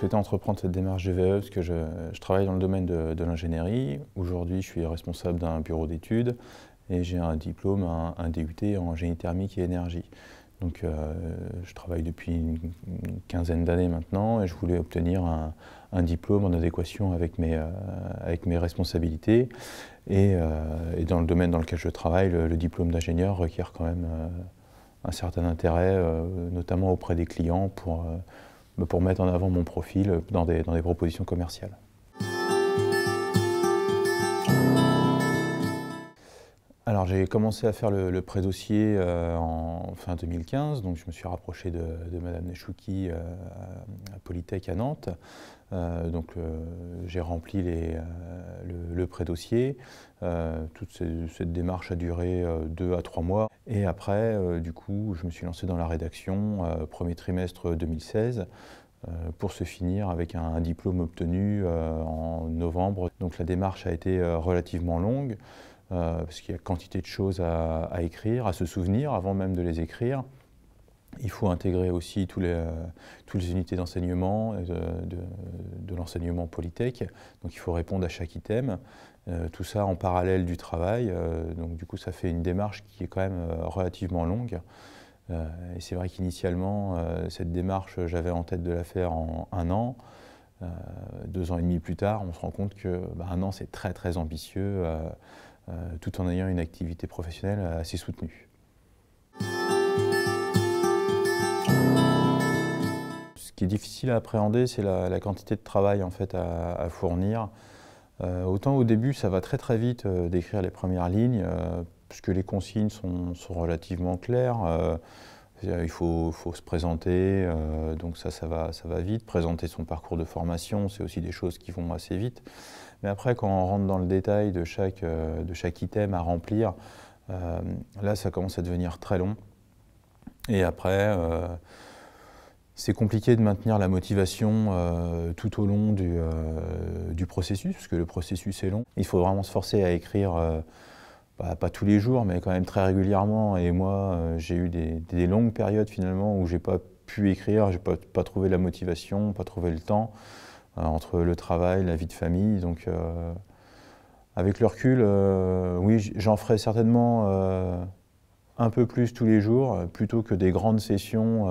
souhaité entreprendre cette démarche GVE e, parce que je, travaille dans le domaine de, l'ingénierie. Aujourd'hui, je suis responsable d'un bureau d'études et j'ai un diplôme, un, DUT en génie thermique et énergie. Donc euh, je travaille depuis une, quinzaine d'années maintenant et je voulais obtenir un, diplôme en adéquation avec mes, euh, responsabilités. Euh, et, dans le domaine dans lequel je travaille, le, diplôme d'ingénieur requiert quand même un certain intérêt, notamment auprès des clients, pour pour mettre en avant mon profil dans des, propositions commerciales. Alors j'ai commencé à faire le, pré-dossier euh, en fin 2015, donc je me suis rapproché de, Mme Madame Nechouki euh, à Polytech à Nantes. Euh, donc j'ai rempli le, pré-dossier. toute cette, démarche a duré deux à trois mois. Et après, du coup, je me suis lancé dans la rédaction premier trimestre 2016 pour se finir avec un diplôme obtenu en novembre. Donc la démarche a été relativement longue. Euh, parce qu'il y a quantité de choses à, écrire, à se souvenir avant même de les écrire. Il faut intégrer aussi tous les, euh, toutes les unités d'enseignement euh, de, l'enseignement polytech. Donc il faut répondre à chaque item. tout ça en parallèle du travail. donc du coup, ça fait une démarche qui est quand même relativement longue. et c'est vrai qu'initialement, cette démarche, j'avais en tête de la faire en un an. deux ans et demi plus tard, on se rend compte que bah, un an, c'est très très ambitieux. Euh, tout en ayant une activité professionnelle assez soutenue. Ce qui est difficile à appréhender, c'est la, quantité de travail en fait à, fournir. Euh, autant au début, ça va très très vite euh, d'écrire les premières lignes, puisque les consignes sont, relativement claires. il faut, se présenter, donc ça, ça va vite. Présenter son parcours de formation, c'est aussi des choses qui vont assez vite. Mais après, quand on rentre dans le détail de chaque, euh, item à remplir, euh, là, ça commence à devenir très long. Et après, euh, c'est compliqué de maintenir la motivation tout au long du, processus, parce que le processus est long. Il faut vraiment se forcer à écrire, bah, pas tous les jours, mais quand même très régulièrement. Et moi, j'ai eu des, longues périodes finalement où j'ai pas pu écrire, j'ai pas, pas trouvé la motivation, pas trouvé le temps. Euh, entre le travail, la vie de famille. Donc, euh, avec le recul, euh, oui, j'en ferai certainement un peu plus tous les jours, plutôt que des grandes sessions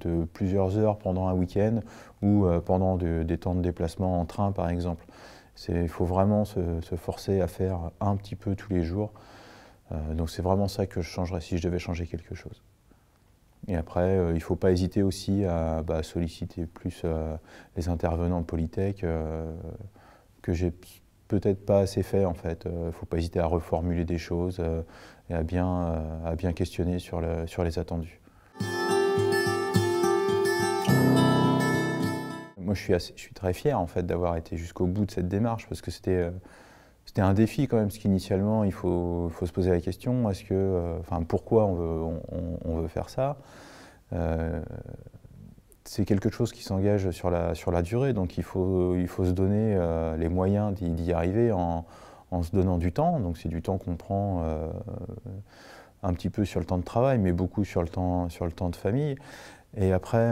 de plusieurs heures pendant un week-end ou pendant des temps de déplacement en train, par exemple. Il faut vraiment se, forcer à faire un petit peu tous les jours. donc c'est vraiment ça que je changerais si je devais changer quelque chose. Et après, euh, il ne faut pas hésiter aussi à bah, solliciter plus euh, les intervenants de Polytech euh, que j'ai peut-être pas assez fait en fait. Il ne faut pas hésiter à reformuler des choses et à bien, à bien questionner sur, les attendus. Moi, je suis, je suis très fier en fait d'avoir été jusqu'au bout de cette démarche parce que c'était c'était un défi quand même, parce qu'initialement, il faut, se poser la question est-ce que, euh, enfin, pourquoi on veut, faire ça euh, C'est quelque chose qui s'engage sur la, sur la durée, donc il faut, se donner euh, les moyens d'y arriver en, se donnant du temps. Donc c'est du temps qu'on prend un petit peu sur le temps de travail, mais beaucoup sur le temps, sur le temps de famille. Et après,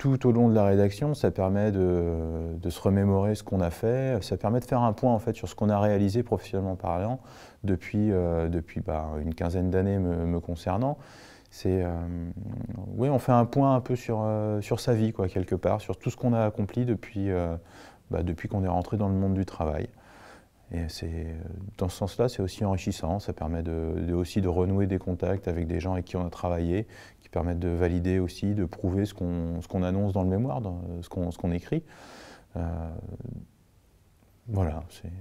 tout au long de la rédaction, ça permet de, se remémorer ce qu'on a fait, ça permet de faire un point en fait sur ce qu'on a réalisé professionnellement parlant depuis, euh, depuis bah, une quinzaine d'années me, concernant. C'est euh, oui, on fait un point un peu sur, euh, sur sa vie quoi quelque part, sur tout ce qu'on a accompli depuis, bah, depuis qu'on est rentré dans le monde du travail. Et c'est dans ce sens-là, c'est aussi enrichissant. Ça permet de, aussi de renouer des contacts avec des gens avec qui on a travaillé, permettre de valider aussi, de prouver ce qu'on annonce dans le mémoire, euh, ce qu'on écrit. Euh, voilà, c'est